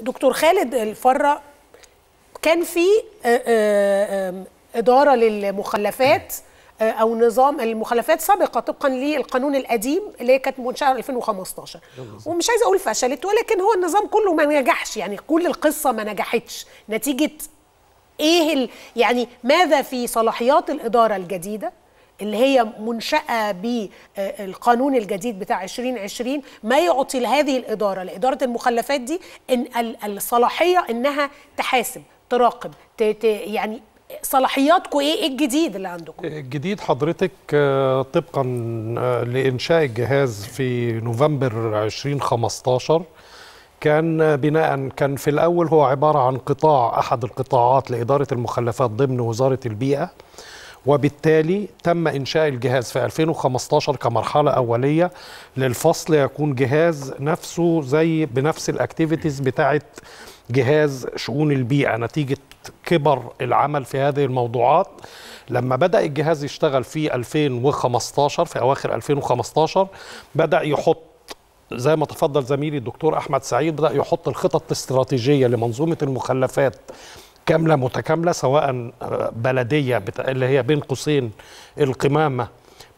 دكتور خالد الفره كان في آه، آه، اداره للمخلفات آه، او نظام المخلفات سابقه طبقا للقانون القديم اللي كانت منشاه 2015 ومش عايزه اقول فشلت ولكن هو النظام كله ما نجحش يعني كل القصه ما نجحتش نتيجه ايه يعني ماذا في صلاحيات الاداره الجديده اللي هي منشأة بالقانون آه، الجديد بتاع 2020 ما يعطي لهذه الإدارة لإدارة المخلفات دي إن الصلاحية إنها تحاسب تراقب يعني صلاحياتكم إيه؟, ايه الجديد اللي عندكم الجديد حضرتك آه، طبقا آه، لانشاء الجهاز في نوفمبر 2015 كان بناء كان في الاول هو عباره عن قطاع احد القطاعات لاداره المخلفات ضمن وزاره البيئه وبالتالي تم إنشاء الجهاز في 2015 كمرحلة أولية للفصل يكون جهاز نفسه زي بنفس الأكتيفيتيز بتاعة جهاز شؤون البيئة نتيجة كبر العمل في هذه الموضوعات لما بدأ الجهاز يشتغل في 2015 في أواخر 2015 بدأ يحط زي ما تفضل زميلي الدكتور أحمد سعيد بدأ يحط الخطط الاستراتيجية لمنظومة المخلفات كامله متكامله سواء بلديه اللي هي بين قوسين القمامه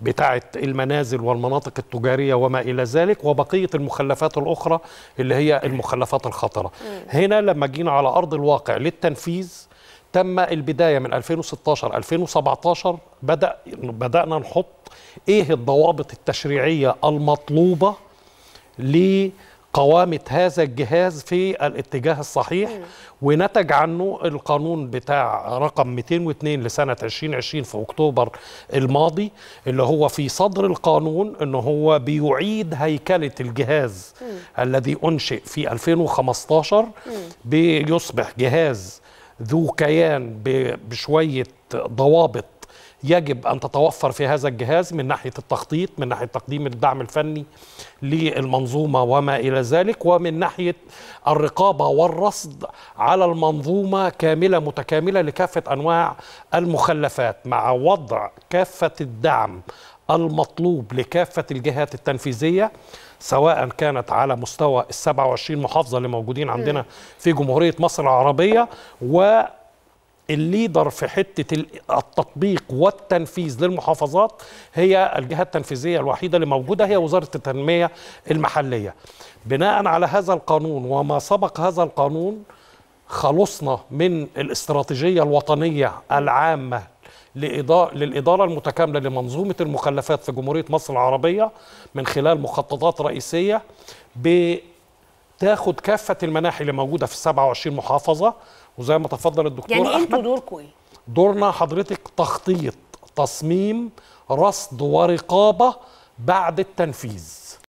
بتاعه المنازل والمناطق التجاريه وما الى ذلك وبقيه المخلفات الاخرى اللي هي المخلفات الخطره. هنا لما جينا على ارض الواقع للتنفيذ تم البدايه من 2016 2017 بدا بدانا نحط ايه الضوابط التشريعيه المطلوبه ل قوامة هذا الجهاز في الاتجاه الصحيح ونتج عنه القانون بتاع رقم 202 لسنة 2020 في أكتوبر الماضي اللي هو في صدر القانون أنه هو بيعيد هيكلة الجهاز م. الذي أنشئ في 2015 م. بيصبح جهاز ذو كيان بشوية ضوابط يجب أن تتوفر في هذا الجهاز من ناحية التخطيط من ناحية تقديم الدعم الفني للمنظومة وما إلى ذلك ومن ناحية الرقابة والرصد على المنظومة كاملة متكاملة لكافة أنواع المخلفات مع وضع كافة الدعم المطلوب لكافة الجهات التنفيذية سواء كانت على مستوى ال 27 محافظة اللي موجودين عندنا في جمهورية مصر العربية و الليدر في حته التطبيق والتنفيذ للمحافظات هي الجهه التنفيذيه الوحيده اللي موجوده هي وزاره التنميه المحليه. بناء على هذا القانون وما سبق هذا القانون خلصنا من الاستراتيجيه الوطنيه العامه للإدارة المتكاملة لمنظومة المخلفات في جمهورية مصر العربية من خلال مخططات رئيسية تاخد كافه المناحي اللي موجوده في 27 محافظه وزي ما تفضل الدكتور يعني انتوا دوركم ايه؟ دورنا حضرتك تخطيط تصميم رصد ورقابه بعد التنفيذ